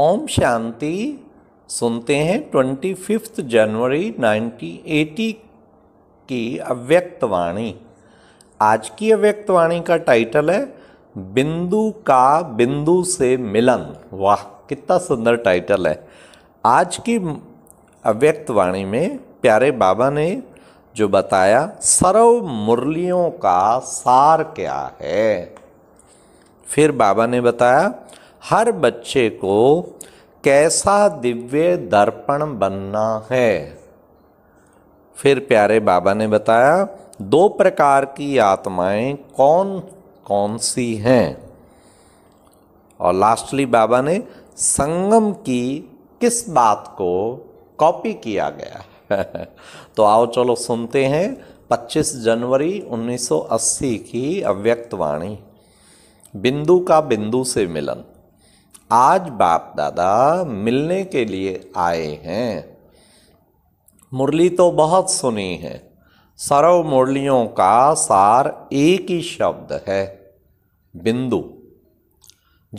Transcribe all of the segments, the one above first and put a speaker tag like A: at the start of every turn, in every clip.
A: ओम शांति सुनते हैं twenty fifth January nineteen eighty की अव्यक्तवाणी आज की अव्यक्तवाणी का टाइटल है बिंदु का बिंदु से मिलन वाह कितना सुंदर टाइटल है आज की अव्यक्तवाणी में प्यारे बाबा ने जो बताया सर्व मुरलियों का सार क्या है फिर बाबा ने बताया हर बच्चे को कैसा दिव्य दर्पण बनना है फिर प्यारे बाबा ने बताया दो प्रकार की आत्माएं कौन कौन सी हैं और लास्टली बाबा ने संगम की किस बात को कॉपी किया गया तो आओ चलो सुनते हैं 25 जनवरी 1980 की अव्यक्त वाणी बिंदु का बिंदु से मिलन आज बाप दादा मिलने के लिए आए हैं मुरली तो बहुत सुनी है सर्व मुरलियों का सार एक ही शब्द है बिंदु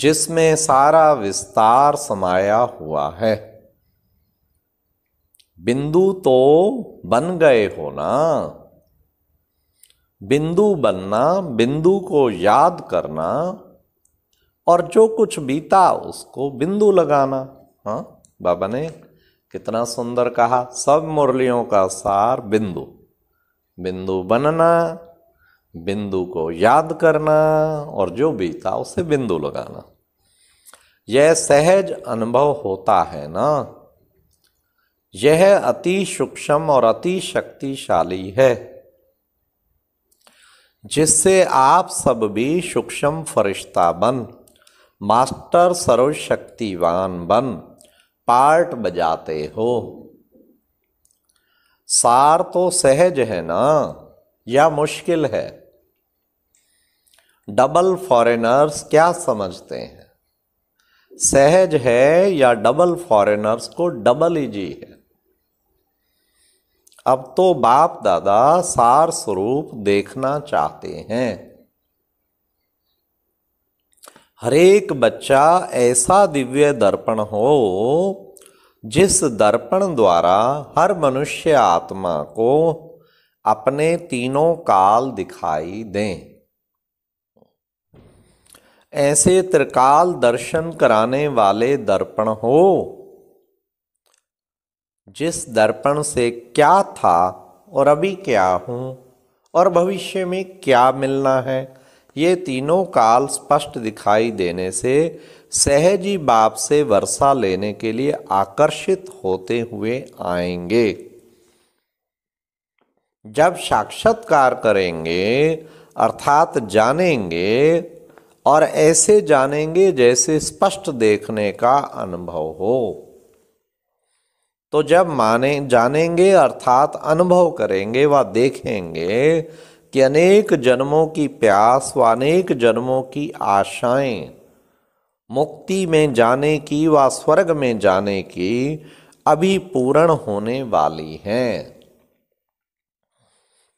A: जिसमें सारा विस्तार समाया हुआ है बिंदु तो बन गए हो ना बिंदु बनना बिंदु को याद करना और जो कुछ बीता उसको बिंदु लगाना हाँ बाबा ने कितना सुंदर कहा सब मुरलियों का सार बिंदु बिंदु बनना बिंदु को याद करना और जो बीता उसे बिंदु लगाना यह सहज अनुभव होता है ना यह अति सूक्ष्म और अति शक्तिशाली है जिससे आप सब भी सूक्ष्म फरिश्ता बन मास्टर सर्वशक्तिवान बन पार्ट बजाते हो सार तो सहज है ना या मुश्किल है डबल फॉरेनर्स क्या समझते हैं सहज है या डबल फॉरेनर्स को डबल इजी है अब तो बाप दादा सार स्वरूप देखना चाहते हैं हरेक बच्चा ऐसा दिव्य दर्पण हो जिस दर्पण द्वारा हर मनुष्य आत्मा को अपने तीनों काल दिखाई दें ऐसे त्रिकाल दर्शन कराने वाले दर्पण हो जिस दर्पण से क्या था और अभी क्या हूं और भविष्य में क्या मिलना है ये तीनों काल स्पष्ट दिखाई देने से सहजी बाप से वर्षा लेने के लिए आकर्षित होते हुए आएंगे जब साक्षात्कार करेंगे अर्थात जानेंगे और ऐसे जानेंगे जैसे स्पष्ट देखने का अनुभव हो तो जब माने जानेंगे अर्थात अनुभव करेंगे व देखेंगे कि अनेक जन्मों की प्यास व अनेक जन्मों की आशाएं मुक्ति में जाने की व स्वर्ग में जाने की अभी पूर्ण होने वाली हैं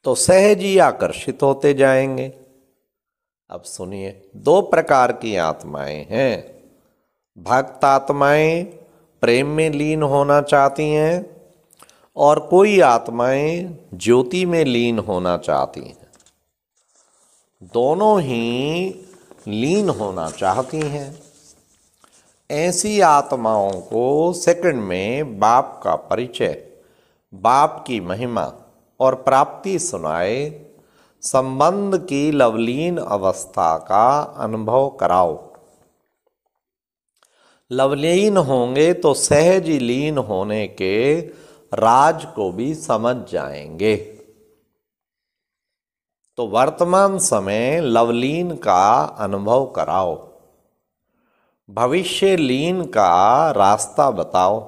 A: तो सहज ही आकर्षित होते जाएंगे अब सुनिए दो प्रकार की आत्माएं हैं भक्त आत्माएं प्रेम में लीन होना चाहती हैं और कोई आत्माएं ज्योति में लीन होना चाहती हैं दोनों ही लीन होना चाहती हैं ऐसी आत्माओं को सेकंड में बाप का परिचय बाप की महिमा और प्राप्ति सुनाए संबंध की लवलीन अवस्था का अनुभव कराओ लवलीन होंगे तो सहज लीन होने के राज को भी समझ जाएंगे तो वर्तमान समय लवलीन का अनुभव कराओ भविष्य लीन का रास्ता बताओ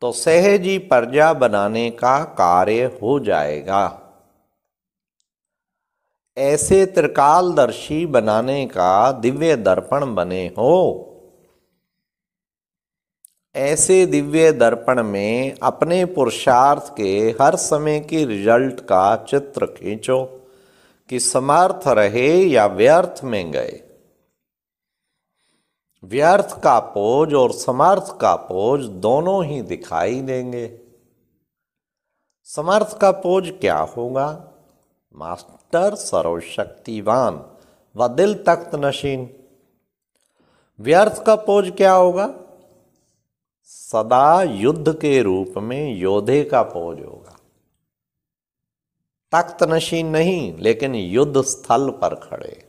A: तो सहजी प्रजा बनाने का कार्य हो जाएगा ऐसे त्रिकालदर्शी बनाने का दिव्य दर्पण बने हो ऐसे दिव्य दर्पण में अपने पुरुषार्थ के हर समय के रिजल्ट का चित्र खींचो कि समर्थ रहे या व्यर्थ में गए व्यर्थ का पोज और समर्थ का पोज दोनों ही दिखाई देंगे समर्थ का पोज क्या होगा मास्टर सर्वशक्तिवान व दिल तख्त नशीन व्यर्थ का पोज क्या होगा सदा युद्ध के रूप में योद्धे का फौज होगा तख्त नशीन नहीं लेकिन युद्ध स्थल पर खड़े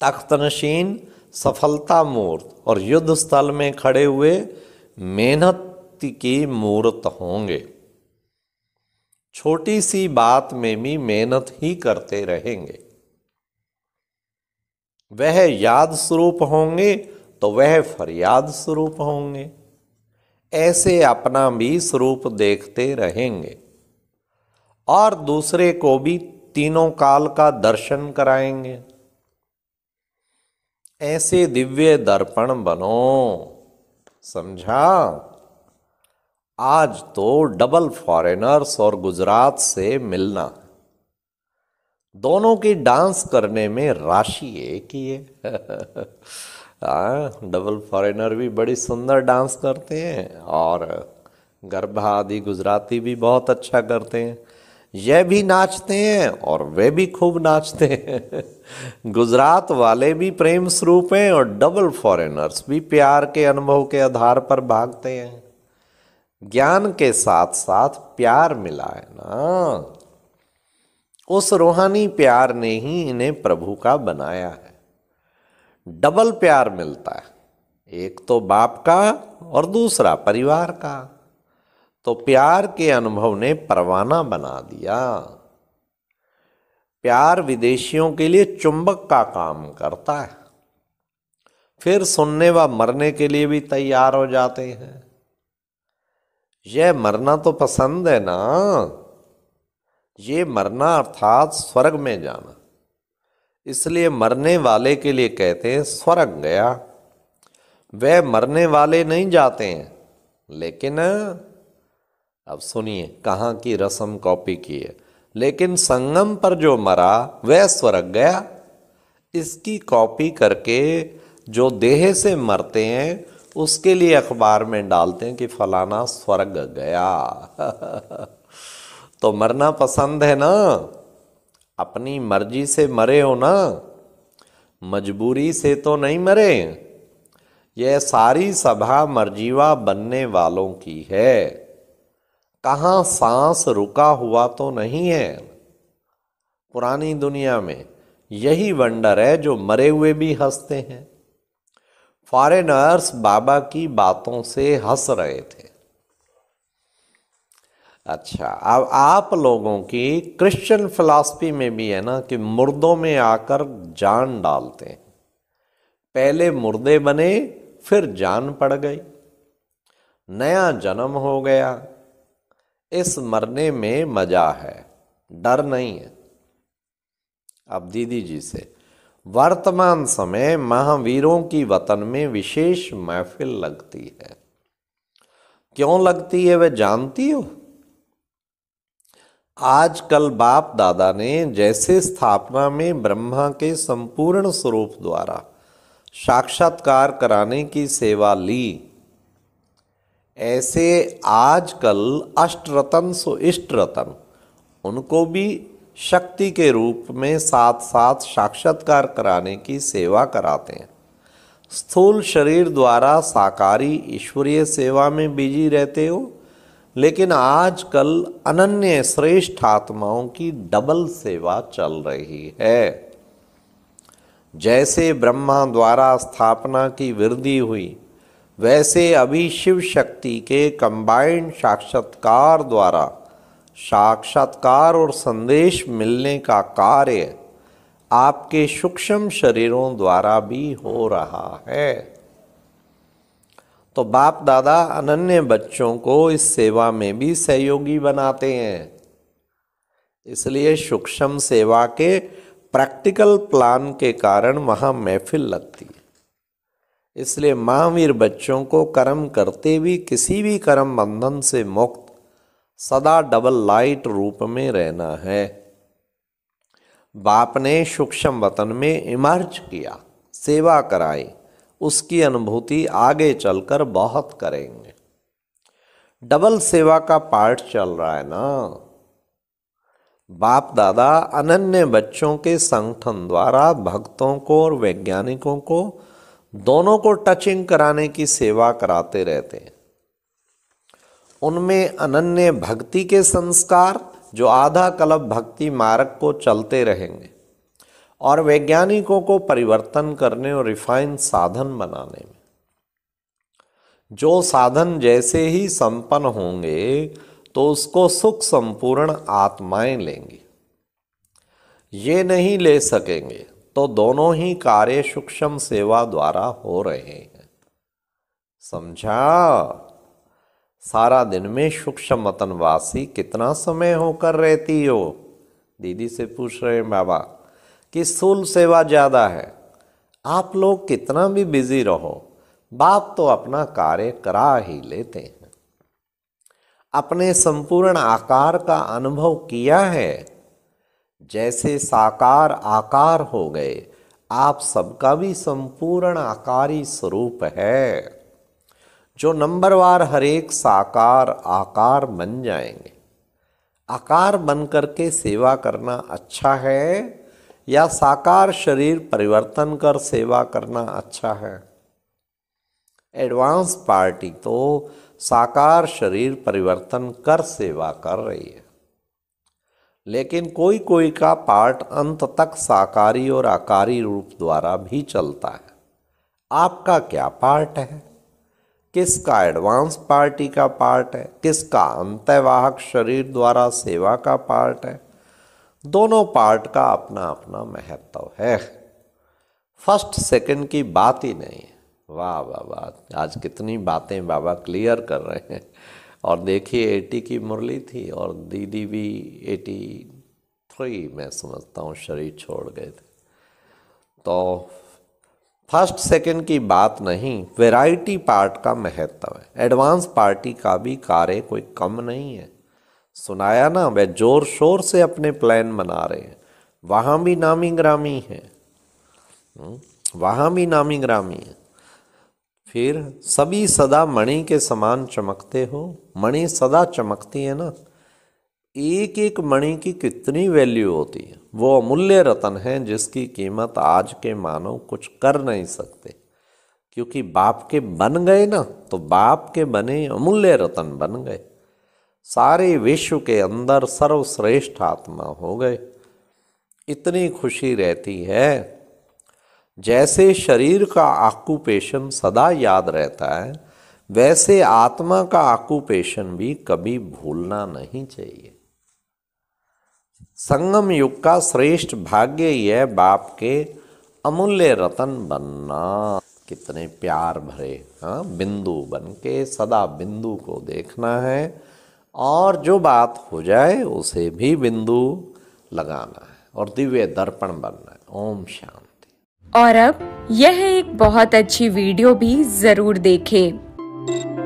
A: तख्त नशीन सफलता मूर्त और युद्ध स्थल में खड़े हुए मेहनत की मूर्त होंगे छोटी सी बात में भी मेहनत ही करते रहेंगे वह याद स्वरूप होंगे तो वह फरियाद स्वरूप होंगे ऐसे अपना भी स्वरूप देखते रहेंगे और दूसरे को भी तीनों काल का दर्शन कराएंगे ऐसे दिव्य दर्पण बनो समझा आज तो डबल फॉरेनर्स और गुजरात से मिलना दोनों की डांस करने में राशि एक ही है आ, डबल फॉरेनर भी बड़ी सुंदर डांस करते हैं और गरबा आदि गुजराती भी बहुत अच्छा करते हैं ये भी नाचते हैं और वे भी खूब नाचते हैं गुजरात वाले भी प्रेम स्वरूप हैं और डबल फॉरेनर्स भी प्यार के अनुभव के आधार पर भागते हैं ज्ञान के साथ साथ प्यार मिला है ना उस रूहानी प्यार ने ही इन्हें प्रभु का बनाया है डबल प्यार मिलता है एक तो बाप का और दूसरा परिवार का तो प्यार के अनुभव ने परवाना बना दिया प्यार विदेशियों के लिए चुंबक का काम करता है फिर सुनने व मरने के लिए भी तैयार हो जाते हैं यह मरना तो पसंद है ना ये मरना अर्थात स्वर्ग में जाना इसलिए मरने वाले के लिए कहते हैं स्वर्ग गया वह मरने वाले नहीं जाते हैं लेकिन अब सुनिए कहाँ की रसम कॉपी की है लेकिन संगम पर जो मरा वह स्वर्ग गया इसकी कॉपी करके जो देह से मरते हैं उसके लिए अखबार में डालते हैं कि फलाना स्वर्ग गया तो मरना पसंद है ना अपनी मर्जी से मरे हो ना मजबूरी से तो नहीं मरे यह सारी सभा मर्जीवा बनने वालों की है कहाँ सांस रुका हुआ तो नहीं है पुरानी दुनिया में यही वंडर है जो मरे हुए भी हंसते हैं फॉरेनर्स बाबा की बातों से हंस रहे थे अच्छा अब आप लोगों की क्रिश्चियन फिलासफी में भी है ना कि मुर्दों में आकर जान डालते हैं पहले मुर्दे बने फिर जान पड़ गई नया जन्म हो गया इस मरने में मजा है डर नहीं है अब दीदी जी से वर्तमान समय महावीरों की वतन में विशेष महफिल लगती है क्यों लगती है वह जानती हो आजकल बाप दादा ने जैसे स्थापना में ब्रह्मा के संपूर्ण स्वरूप द्वारा साक्षात्कार कराने की सेवा ली ऐसे आजकल अष्टरतन सो रतन उनको भी शक्ति के रूप में साथ साथ साक्षात्कार कराने की सेवा कराते हैं स्थूल शरीर द्वारा साकारी ईश्वरीय सेवा में बिजी रहते हो लेकिन आजकल अनन्य श्रेष्ठ आत्माओं की डबल सेवा चल रही है जैसे ब्रह्मा द्वारा स्थापना की वृद्धि हुई वैसे अभी शिव शक्ति के कंबाइंड साक्षात्कार द्वारा साक्षात्कार और संदेश मिलने का कार्य आपके सूक्ष्म शरीरों द्वारा भी हो रहा है तो बाप दादा अनन्य बच्चों को इस सेवा में भी सहयोगी बनाते हैं इसलिए सूक्ष्म सेवा के प्रैक्टिकल प्लान के कारण वहाँ महफिल लगती है इसलिए महावीर बच्चों को कर्म करते हुए किसी भी कर्म बंधन से मुक्त सदा डबल लाइट रूप में रहना है बाप ने सूक्ष्म वतन में इमर्ज किया सेवा कराई उसकी अनुभूति आगे चलकर बहुत करेंगे डबल सेवा का पाठ चल रहा है ना बाप दादा अनन्य बच्चों के संगठन द्वारा भक्तों को और वैज्ञानिकों को दोनों को टचिंग कराने की सेवा कराते रहते हैं उनमें अनन्य भक्ति के संस्कार जो आधा कलब भक्ति मार्ग को चलते रहेंगे और वैज्ञानिकों को परिवर्तन करने और रिफाइन साधन बनाने में जो साधन जैसे ही संपन्न होंगे तो उसको सुख संपूर्ण आत्माएं लेंगी ये नहीं ले सकेंगे तो दोनों ही कार्य सूक्ष्म सेवा द्वारा हो रहे हैं समझा सारा दिन में सूक्ष्म मतनवासी कितना समय होकर रहती हो दीदी से पूछ रहे हैं बाबा कि सुल सेवा ज़्यादा है आप लोग कितना भी बिजी रहो बाप तो अपना कार्य करा ही लेते हैं अपने संपूर्ण आकार का अनुभव किया है जैसे साकार आकार हो गए आप सबका भी संपूर्ण आकारी स्वरूप है जो नंबरवार हरेक साकार आकार बन जाएंगे आकार बन करके सेवा करना अच्छा है या साकार शरीर परिवर्तन कर सेवा करना अच्छा है एडवांस पार्टी तो साकार शरीर परिवर्तन कर सेवा कर रही है लेकिन कोई कोई का पार्ट अंत तक साकारी और आकारी रूप द्वारा भी चलता है आपका क्या पार्ट है किसका एडवांस पार्टी का पार्ट है किसका अंतवाहक शरीर द्वारा सेवा का पार्ट है दोनों पार्ट का अपना अपना महत्व है फर्स्ट सेकंड की बात ही नहीं वाह वाह वाह आज कितनी बातें बाबा क्लियर कर रहे हैं और देखिए एटी की मुरली थी और दीदी भी एटी थ्री मैं समझता हूँ शरीर छोड़ गए थे तो फर्स्ट सेकंड की बात नहीं वैरायटी पार्ट का महत्व है एडवांस पार्टी का भी कार्य कोई कम नहीं है सुनाया ना वे जोर शोर से अपने प्लान बना रहे हैं वहाँ भी नामी ग्रामी है हम्म, वहाँ भी नामी ग्रामी है फिर सभी सदा मणि के समान चमकते हो मणि सदा चमकती है ना एक एक मणि की कितनी वैल्यू होती है वो अमूल्य रतन है जिसकी कीमत आज के मानव कुछ कर नहीं सकते क्योंकि बाप के बन गए ना तो बाप के बने अमूल्य रतन बन गए सारे विश्व के अंदर सर्वश्रेष्ठ आत्मा हो गए इतनी खुशी रहती है जैसे शरीर का ऑक्यूपेशन सदा याद रहता है वैसे आत्मा का ऑक्यूपेशन भी कभी भूलना नहीं चाहिए संगम युग का श्रेष्ठ भाग्य यह बाप के अमूल्य रतन बनना कितने प्यार भरे हाँ बिंदु बन के सदा बिंदु को देखना है और जो बात हो जाए उसे भी बिंदु लगाना है और दिव्य दर्पण बनना है ओम शांति और अब यह एक बहुत अच्छी वीडियो भी जरूर देखें।